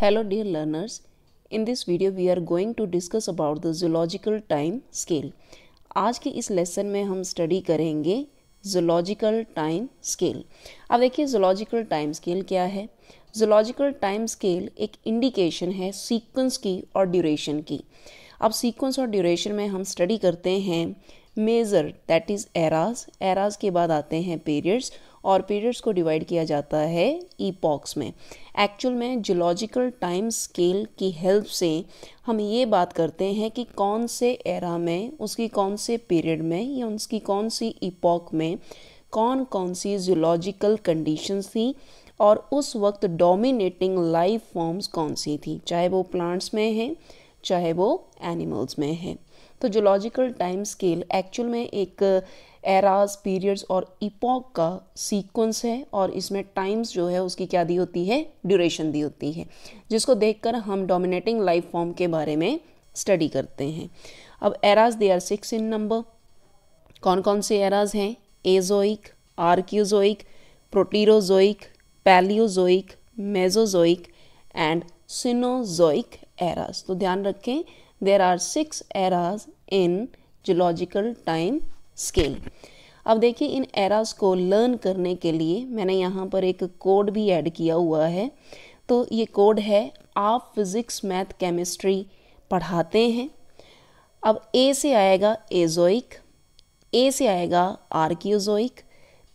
Hello dear learners, in this video we are going to discuss about the zoological time scale. आज के इस lesson में हम study करेंगे जोलॉजिकल टाइम स्केल अब देखिए जोलॉजिकल टाइम स्केल क्या है जोलॉजिकल टाइम स्केल एक इंडिकेशन है सीक्वेंस की और ड्यूरेशन की अब सीक्वेंस और ड्यूरेशन में हम स्टडी करते हैं major that is eras eras के बाद आते हैं पीरियड्स और पीरियड्स को डिवाइड किया जाता है ईपॉक्स में एक्चुअल में जोलॉजिकल टाइम स्केल की हेल्प से हम ये बात करते हैं कि कौन से एरा में उसकी कौन से पीरियड में या उसकी कौन सी ईपॉक में कौन कौन सी जोलॉजिकल कंडीशंस थी और उस वक्त डोमिनेटिंग लाइफ फॉर्म्स कौन सी थी चाहे वो प्लांट्स में हैं चाहे वो एनिमल्स में हैं तो जोलॉजिकल टाइम स्केल एक्चुअल में एक एराज uh, पीरियड्स और इपॉक का सीक्वेंस है और इसमें टाइम्स जो है उसकी क्या दी होती है ड्यूरेशन दी होती है जिसको देखकर हम डोमिनेटिंग लाइफ फॉर्म के बारे में स्टडी करते हैं अब eras they are six in number कौन कौन से एराज हैं Azoic Archaeozoic Proterozoic Palaeozoic Mesozoic and Cenozoic eras तो ध्यान रखें there are six eras in geological time scale अब देखिए इन एराज को लर्न करने के लिए मैंने यहाँ पर एक कोड भी ऐड किया हुआ है तो ये कोड है आप फिज़िक्स मैथ केमिस्ट्री पढ़ाते हैं अब ए से आएगा एजोइक ए से आएगा आर्कियोजोइक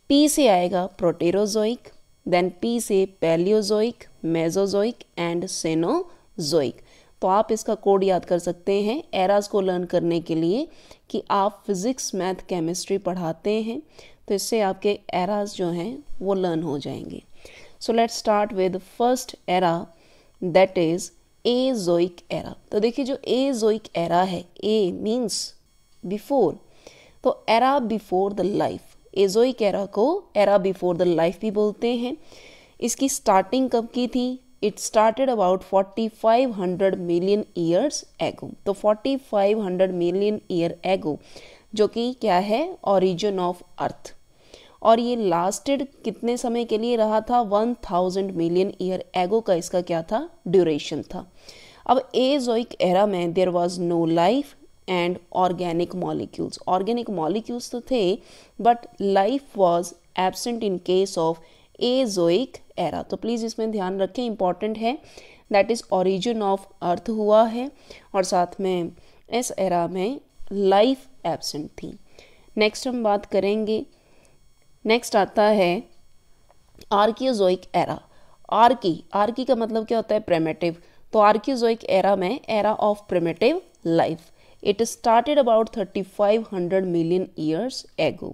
पी से आएगा प्रोटेरोजोइक देन पी से पैलियोजोइक मेजोजोइक एंड सेनोजोइक तो आप इसका कोड याद कर सकते हैं एराज को लर्न करने के लिए कि आप फिज़िक्स मैथ केमिस्ट्री पढ़ाते हैं तो इससे आपके एराज जो हैं वो लर्न हो जाएंगे so let start with first era that is Azoic era तो देखिए जो ए जोइक एरा है ए मीन्स बिफोर तो era before the life Azoic era को एरा बिफोर द लाइफ भी बोलते हैं इसकी स्टार्टिंग कब की थी it started about 4500 million years ago तो 4500 मिलियन ईयर एगो जो कि क्या है ओरिजिन ऑफ अर्थ और ये लास्टेड कितने समय के लिए रहा था 1000 मिलियन ईयर एगो का इसका क्या था ड्यूरेशन था अब एजोइक एरा में there was no life and organic molecules organic molecules तो थे but life was absent in case of Azoic era तो प्लीज़ इसमें ध्यान रखें इंपॉर्टेंट है that is origin of earth हुआ है और साथ में इस एरा में लाइफ एबसेंट थी नेक्स्ट हम बात करेंगे नेक्स्ट आता है आर्कियोजोइक एरा आर्की आर्की का मतलब क्या होता है प्रेमेटिव तो आर्कियोजोइक एरा में era of primitive life it started about 3500 million years ago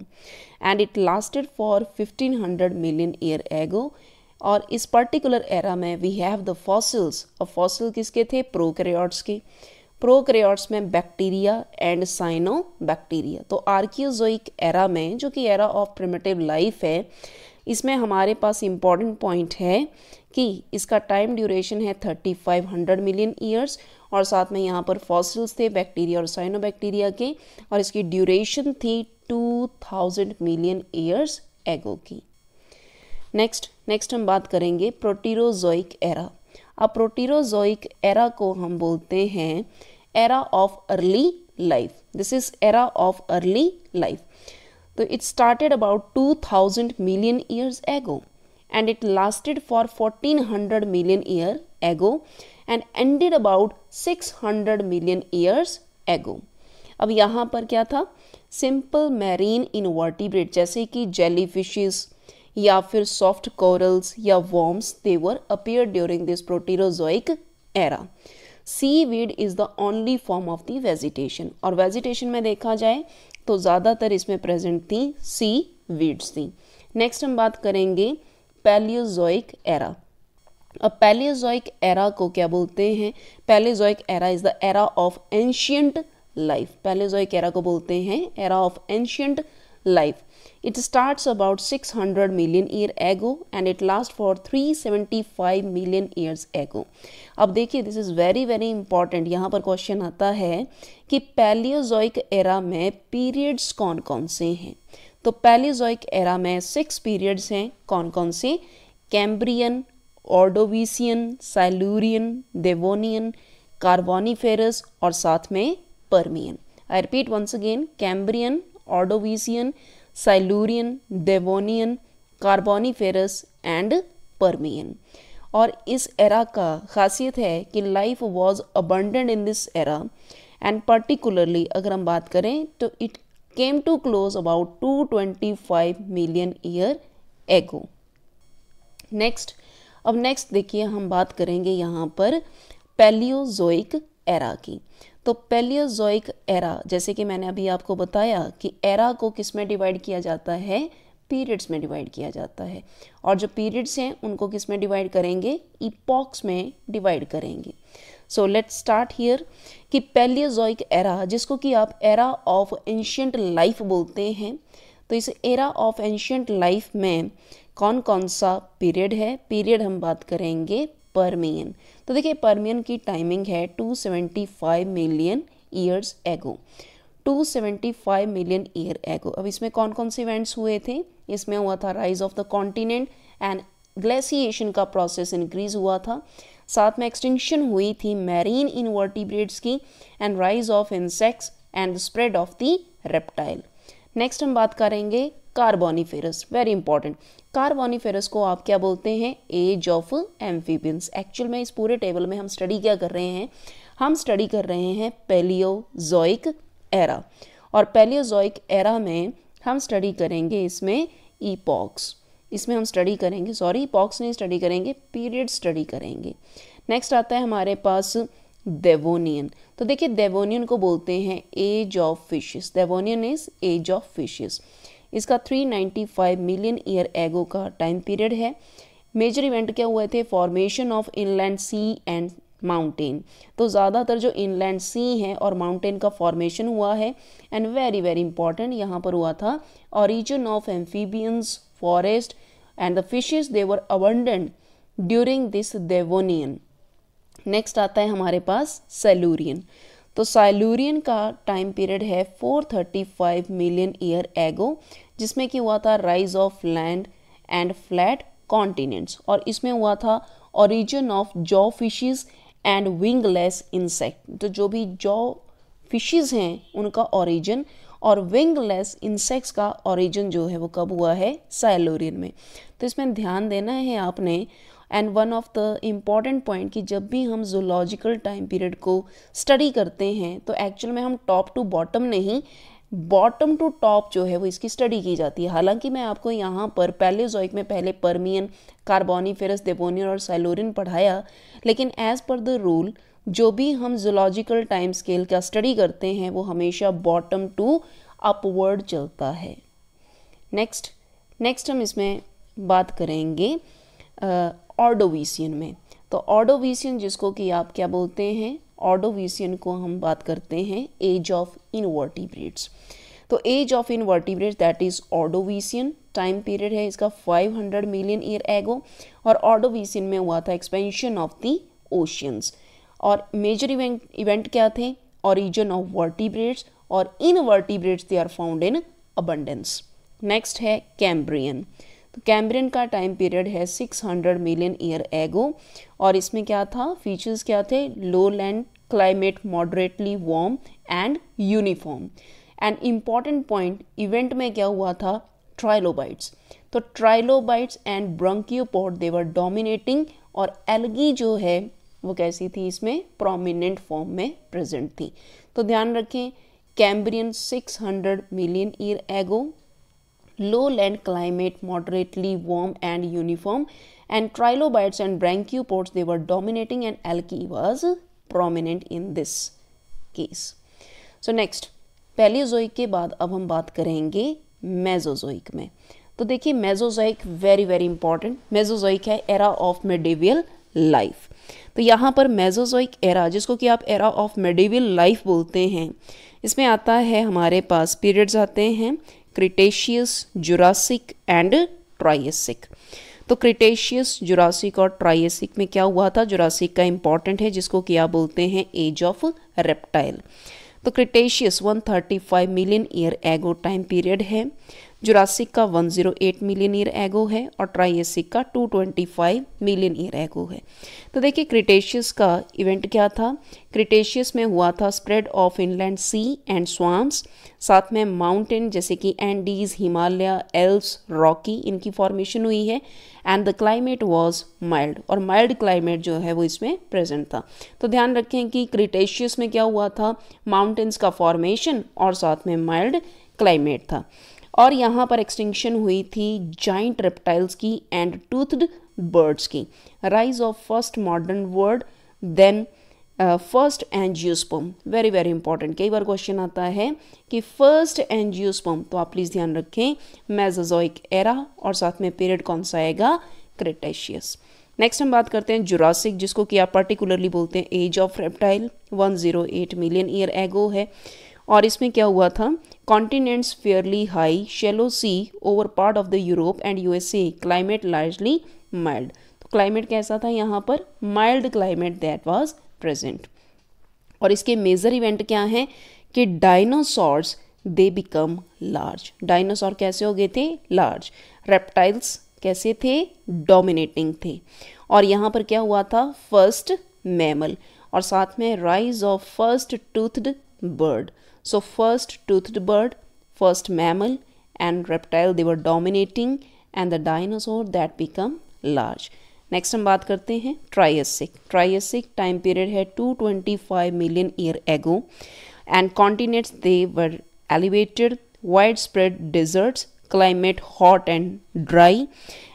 and it lasted for 1500 million year ago और इस पर्टिकुलर एरा में वी हैव द फॉसिल्स और फॉसिल किसके थे प्रोकैरियोट्स के प्रोकैरियोट्स में बैक्टीरिया एंड साइनो बैक्टीरिया तो आर्कियोजोइक एरा में जो कि एरा ऑफ प्रिमेटिव लाइफ है इसमें हमारे पास इम्पॉर्टेंट पॉइंट है कि इसका टाइम ड्यूरेशन है 3500 मिलियन ईयर्स और साथ में यहाँ पर फॉसिल्स थे बैक्टीरिया और साइनो बैक्टीरिया के और इसकी ड्यूरेशन थी 2000 मिलियन ईयर्स एगो की नेक्स्ट नेक्स्ट हम बात करेंगे प्रोटीरोजोइक एरा अब प्रोटीरोजोइक एरा को हम बोलते हैं era of early life this is era of early life तो it started about two thousand million years ago lasted for fourteen hundred 1400 year ago and ended about six 600 million years ago अब यहाँ पर क्या था simple marine invertebrate जैसे कि jelly fishes या फिर सॉफ्ट कोरल्स या worms they were appear during this Proterozoic era seaweed is the only form of the vegetation और वेजिटेशन में देखा जाए तो ज़्यादातर इसमें प्रेजेंट थी सी वीड्स थी नेक्स्ट हम बात करेंगे पैलियोजोइक एरा अब पैलियोजोइक एरा को क्या बोलते हैं Palaeozoic era is the era of ancient life Palaeozoic era को बोलते हैं era of ancient life. It starts about 600 million year ago and it lasts for 375 million years ago. अब देखिए this is very very important यहाँ पर question आता है कि पैलियोजॉइक एरा में पीरियड्स कौन कौन से हैं तो पैलियोजॉइक एरा में सिक्स पीरियड्स हैं कौन कौन से Cambrian Ordovician Silurian Devonian Carboniferous और साथ में Permian I repeat once again Cambrian Ordovician Silurian Devonian Carboniferous and Permian और इस एरा का खासियत है कि life was abundant in this era and particularly अगर हम बात करें तो it came to close about 225 million year ago next अब नेक्स्ट देखिए हम बात करेंगे यहाँ पर पैलियोजोइक एरा की तो पेलियोजोइक एरा जैसे कि मैंने अभी आपको बताया कि एरा को किस में डिवाइड किया जाता है पीरियड्स में डिवाइड किया जाता है और जो पीरियड्स हैं उनको किस में डिवाइड करेंगे ईपॉक्स में डिवाइड करेंगे सो लेट्स स्टार्ट हियर कि पेलियोजोइक एरा जिसको कि आप एरा ऑफ एंशियंट लाइफ बोलते हैं तो इस एरा ऑफ एंशियंट लाइफ में कौन कौन सा पीरियड है पीरियड हम बात करेंगे परमियन तो देखिए परमियन की टाइमिंग है 275 मिलियन ईयर्स एगो 275 मिलियन ईयर एगो अब इसमें कौन कौन से इवेंट्स हुए थे इसमें हुआ था rise of the continent and glaciation का प्रोसेस इंक्रीज हुआ था साथ में एक्सटिंक्शन हुई थी मैरीन इनवर्टिब्रेट्स की and rise of insects and spread of the reptile next हम बात करेंगे कार्बोनीफेरस वेरी इंपॉर्टेंट कार्बोनिफेरस को आप क्या बोलते हैं एज ऑफ एम्फीबियंस एक्चुअल में इस पूरे टेबल में हम स्टडी क्या कर रहे हैं हम स्टडी कर रहे हैं पेलियोजोइक एरा और पेलियोजोइक एरा में हम स्टडी करेंगे इसमें ईपॉक्स इसमें हम स्टडी करेंगे सॉरी ईपॉक्स नहीं स्टडी करेंगे पीरियड स्टडी करेंगे नेक्स्ट आता है हमारे पास देवोनियन तो देखिए देवोनियन को बोलते हैं age of fishes Devonian is age of fishes इसका 395 मिलियन ईयर एगो का टाइम पीरियड है मेजर इवेंट क्या हुए थे formation of inland sea and mountain तो ज़्यादातर जो इनलैंड सी हैं और माउंटेन का फॉर्मेशन हुआ है एंड वेरी वेरी इंपॉर्टेंट यहाँ पर हुआ था origin of amphibians forest and the fishes they were abundant during this Devonian next आता है हमारे पास सेलूरियन तो साइलूरियन का टाइम पीरियड है 435 मिलियन ईयर एगो जिसमें कि हुआ था rise of land and flat continents और इसमें हुआ था origin of jaw fishes and wingless insect तो जो भी जॉ फिशेज हैं उनका ओरिजिन और विंगलेस इंसेक्ट्स का ओरिजिन जो है वो कब हुआ है साइलोरियन में तो इसमें ध्यान देना है आपने and one of the important point कि जब भी हम जोलॉजिकल टाइम पीरियड को स्टडी करते हैं तो एक्चुअल में हम टॉप टू बॉटम नहीं बॉटम टू टॉप जो है वो इसकी स्टडी की जाती है हालांकि मैं आपको यहाँ पर पहले जोइक में पहले परमियन कार्बोनी फेरस देवोनियन और साइलोरिन पढ़ाया लेकिन एज़ पर द रूल जो भी हम जोलॉजिकल टाइम स्केल का स्टडी करते हैं वो हमेशा बॉटम टू अपवर्ड चलता है नेक्स्ट नेक्स्ट हम इसमें बात करेंगे ऑर्डोवीसियन में तो ऑर्डोवीसियन जिसको कि आप क्या बोलते हैं ऑर्डोवीसियन को हम बात करते हैं एज ऑफ इनवर्टिब्रेट्स तो age of invertebrates that is Ordovician time period है इसका 500 मिलियन ईयर एगो और ऑर्डोवीसियन में हुआ था एक्सपेंशन ऑफ द ओशियंस और मेजर इवेंट इवेंट क्या थे ऑरिजन ऑफ वर्टिब्रेट्स और invertebrates they are found in abundance next है कैम्ब्रियन तो कैम्ब्रियन का टाइम पीरियड है 600 मिलियन ईयर एगो और इसमें क्या था फीचर्स क्या थे low land climate moderately warm and uniform and important point event में क्या हुआ था ट्राइलोबाइट्स तो trilobites and brachiopod they were dominating और एलगी जो है वो कैसी थी इसमें प्रोमिनेंट फॉर्म में प्रेजेंट थी तो ध्यान रखें Cambrian 600 million year ago lowland climate moderately warm and uniform and trilobites and brachiopods they were dominating and algae was prominent in this case so next Palaeozoic के बाद अब हम बात करेंगे मेजोजोइक में तो देखिए Mesozoic very very important Mesozoic है एरा ऑफ मेडिवियल लाइफ तो यहाँ पर मेजोजोइक एरा जिसको कि आप एरा ऑफ मेडिवियल लाइफ बोलते हैं इसमें आता है हमारे पास पीरियड्स आते हैं क्रिटेशियस जुरासिक एंड ट्राइसिक तो क्रिटेशियस जुरासिक और ट्राइसिक में क्या हुआ था जुरासिक का इंपॉर्टेंट है जिसको क्या बोलते हैं एज ऑफ रेप्टाइल तो Cretaceous 135 million year ago time period है जुरासिक का 108 मिलियन ईयर एगो है और ट्राइएसिक का 225 मिलियन ईयर एगो है तो देखिए क्रिटेशियस का इवेंट क्या था क्रिटेशियस में हुआ था spread of inland sea and swamps साथ में माउंटेन जैसे कि एंडीज हिमालय एल्स रॉकी इनकी फॉर्मेशन हुई है and the climate was mild और माइल्ड क्लाइमेट जो है वो इसमें प्रेजेंट था तो ध्यान रखें कि क्रिटेशियस में क्या हुआ था माउंटेन्स का फॉर्मेशन और साथ में माइल्ड क्लाइमेट था और यहाँ पर एक्सटिंक्शन हुई थी जाइंट रेप्टाइल्स की एंड टूथड बर्ड्स की rise of first modern bird then first angiosperm very very important कई बार क्वेश्चन आता है कि फर्स्ट एनजियोस्पम तो आप प्लीज़ ध्यान रखें मेजाजोइक एरा और साथ में पीरियड कौन सा आएगा क्रिटेशियस नेक्स्ट हम बात करते हैं जुरासिक जिसको कि आप पर्टिकुलरली बोलते हैं age of reptile 108 million year ago है और इसमें क्या हुआ था continents fairly high shallow sea over part of the Europe and USA climate largely mild तो क्लाइमेट कैसा था यहाँ पर mild climate that was present और इसके मेजर इवेंट क्या हैं कि dinosaurs they become large dinosaur कैसे हो गए थे लार्ज रेप्टाइल्स कैसे थे डोमिनेटिंग थे और यहाँ पर क्या हुआ था फर्स्ट मैमल और साथ में rise of first toothed bird So first toothed bird, first mammal and reptile they were dominating and the dinosaur that become large. Next हम बात करते हैं ट्राइसिक ट्राइसिक टाइम पीरियड है 225 million year ago and continents they were elevated wide spread deserts climate hot and dry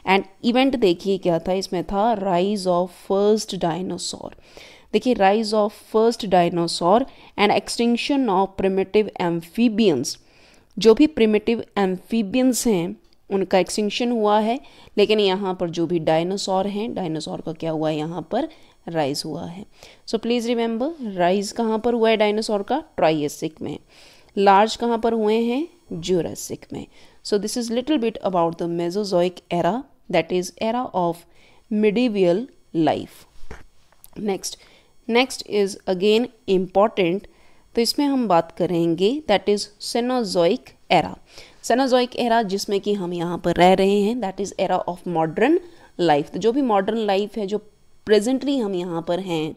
and event देखिए क्या था इसमें था राइज ऑफ फर्स्ट डायनासोर देखिए rise of first dinosaur and extinction of primitive amphibians जो भी primitive amphibians हैं उनका एक्सटिंक्शन हुआ है लेकिन यहाँ पर जो भी डायनासोर हैं डायनासोर का क्या हुआ है यहाँ पर राइज हुआ है सो प्लीज़ रिमेंबर राइज कहाँ पर हुआ है डायनासोर का ट्राइसिक में लार्ज कहाँ पर हुए हैं ज्यूरासिक में so this is little bit about the Mesozoic era that is era of medieval life next next is again important तो इसमें हम बात करेंगे that is Cenozoic era Cenozoic era जिसमें कि हम यहाँ पर रह रहे हैं that is era of modern life तो जो भी मॉडर्न लाइफ है जो प्रेजेंटली हम यहाँ पर हैं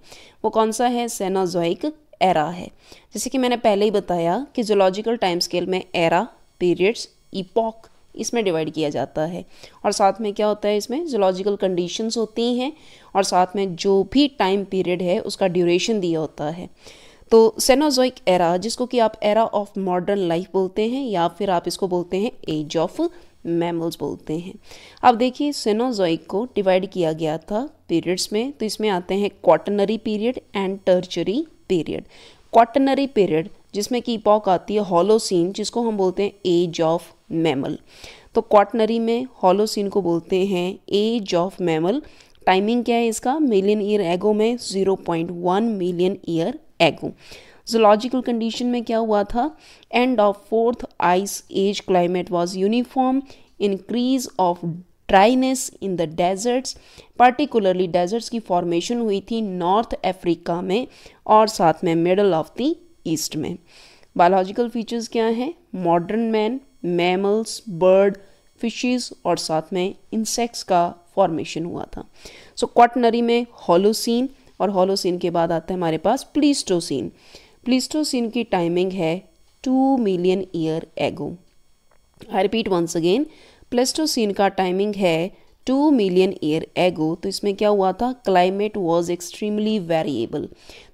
वो कौन सा है सेनाजोइक एरा है जैसे कि मैंने पहले ही बताया कि जोलॉजिकल टाइम स्केल में एरा पीरियड्स इपॉक इसमें डिवाइड किया जाता है और साथ में क्या होता है इसमें जोलॉजिकल कंडीशंस होती हैं और साथ में जो भी टाइम पीरियड है उसका ड्यूरेशन दिया होता है तो सेनाजोइक एरा जिसको कि आप एरा ऑफ मॉडर्न लाइफ बोलते हैं या फिर आप इसको बोलते हैं एज ऑफ मैमल्स बोलते हैं अब देखिए सेनाजोइक को डिवाइड किया गया था पीरियड्स में तो इसमें आते हैं Quaternary period and Tertiary period Quaternary period जिसमें की पॉक आती है हॉलोसिन जिसको हम बोलते हैं एज ऑफ मैमल तो क्वाटनरी में हॉलोसिन को बोलते हैं एज ऑफ मैमल टाइमिंग क्या है इसका मिलियन ईयर एगो में 0.1 million year ago geological condition में क्या हुआ था end of fourth ice age climate was uniform increase of dryness in the deserts particularly deserts की फॉर्मेशन हुई थी नॉर्थ अफ्रीका में और साथ में मिडल ऑफ द ईस्ट में बायोलॉजिकल फीचर्स क्या हैं modern man mammals bird fishes और साथ में इंसेक्ट्स का फॉर्मेशन हुआ था सो so, क्वाटनरी में हॉलोसिन और हॉलोसिन के बाद आता है हमारे पास प्लीस्टोसिन प्लीस्टोसिन की टाइमिंग है two million year ago I repeat once again Pleistocene का टाइमिंग है टू मिलियन ईयर एगो तो इसमें क्या हुआ था क्लाइमेट वॉज एक्सट्रीमली वेरिएबल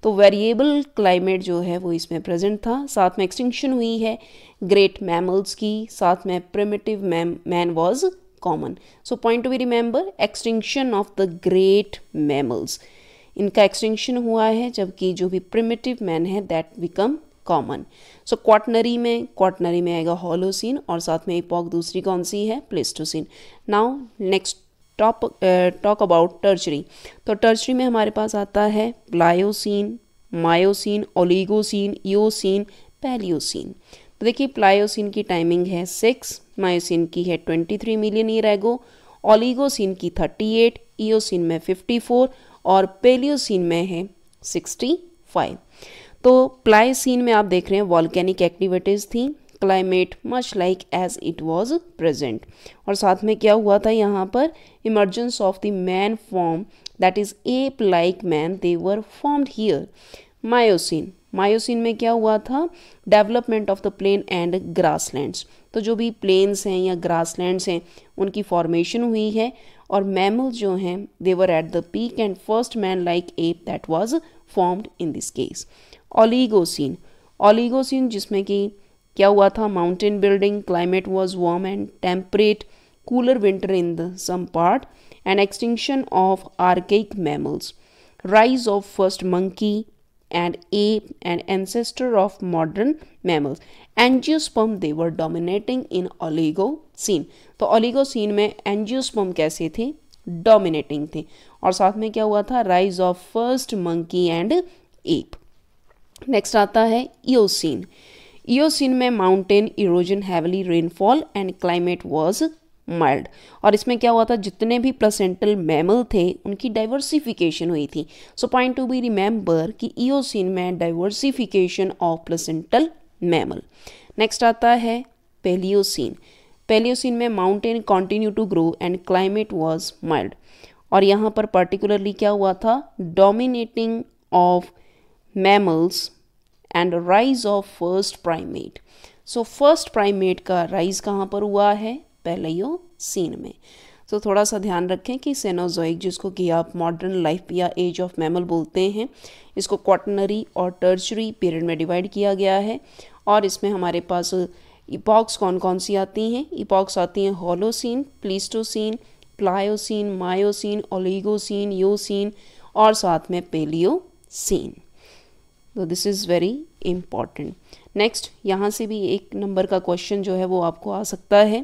तो वेरिएबल क्लाइमेट जो है वो इसमें प्रेजेंट था साथ में एक्सटिंक्शन हुई है ग्रेट मैमल्स की साथ में मैम man was common so point to be remember extinction of the great mammals इनका एक्सटिंक्शन हुआ है जबकि जो भी प्रिमेटिव मैन है that become common so Quaternary में क्वाटनरी में आएगा हॉलोसिन और साथ में इपॉक दूसरी कौन सी है Pleistocene now next top talk about Tertiary तो टर्चरी में हमारे पास आता है Pliocene Miocene Oligocene Eocene Paleocene तो देखिए प्लायोसिन की टाइमिंग है सिक्स मायोसिन की है twenty three million year ago Oligocene की थर्टी एट ईओसिन में फिफ्टी फोर और पेलियोसिन में है सिक्सटी फाइव तो प्लाइसीन में आप देख रहे हैं वॉल्केनिक एक्टिविटीज़ थी climate much like as it was present और साथ में क्या हुआ था यहाँ पर emergence of the man form that is ape like man they were formed here Miocene Miocene में क्या हुआ था development of the plain and grasslands तो जो भी प्लेन्स हैं या ग्रासलैंड्स हैं उनकी फॉर्मेशन हुई है और मैमल जो हैं they were at the peak and first man like ape that was formed in this case Oligocene Oligocene जिसमें कि क्या हुआ था mountain building climate was warm and temperate cooler winter in the some part and extinction of archaic mammals rise of first monkey and a and ancestor of modern mammals angiosperm they were dominating in Oligocene तो Oligocene में angiosperm कैसे थे dominating थे और साथ में क्या हुआ था rise of first monkey and ape next आता है ईओसिन ईओसिन में mountain erosion heavily rainfall and climate was mild और इसमें क्या हुआ था जितने भी प्लसेंटल मैमल थे उनकी डाइवर्सिफिकेशन हुई थी so point to be remember कि ईओसिन में diversification of placental mammal next आता है पेलियोसिन पेलियोसिन में mountain continue to grow and climate was mild और यहाँ पर पर्टिकुलरली क्या हुआ था dominating of mammals and rise of first primate so first primate का राइज कहाँ पर हुआ है यो सीन में तो थोड़ा सा ध्यान रखें कि सेनोजोइक जिसको कि आप मॉडर्न लाइफ या एज ऑफ मैमल बोलते हैं इसको क्वाटनरी और टर्चरी पीरियड में डिवाइड किया गया है और इसमें हमारे पास इपॉक्स कौन कौन सी आती हैं इपॉक्स आती हैं Holocene Pleistocene Pliocene Miocene Oligocene Eocene और साथ में पेलियोसिन तो this is very important next यहाँ से भी एक नंबर का क्वेश्चन जो है वो आपको आ सकता है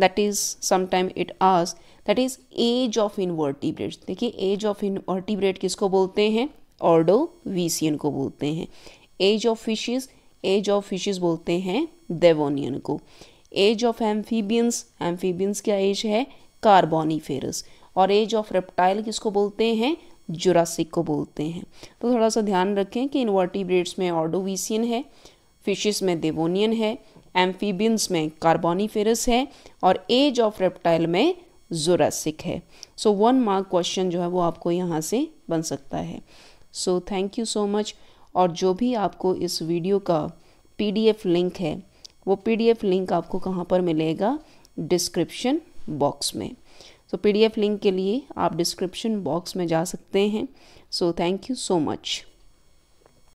दैट इज़ समटाइम इट आज that is age of invertebrate देखिए एज ऑफ इनवर्टिब्रेट किसको बोलते हैं ऑर्डो वीसियन को बोलते हैं age of fishes age of fishes बोलते हैं देवोनियन को एज ऑफ एम्फीबियंस एम्फीबियंस का एज है कार्बोनीफेरस और एज ऑफ रेप्टाइल किसको बोलते हैं जुरासिक को बोलते हैं तो थोड़ा सा ध्यान रखें कि इन्वर्टिब्रेट्स में ऑर्डोवीसियन है फिशेस में देवोनियन है एम्फीबियंस में कार्बोनीफेरस है और एज ऑफ रेप्टाइल में जोरासिक है सो वन मार्क क्वेश्चन जो है वो आपको यहाँ से बन सकता है so thank you so much और जो भी आपको इस वीडियो का पीडीएफ लिंक है वो पीडीएफ लिंक आपको कहाँ पर मिलेगा डिस्क्रिप्शन बॉक्स में सो पीडीएफ लिंक के लिए आप डिस्क्रिप्शन बॉक्स में जा सकते हैं so thank you so much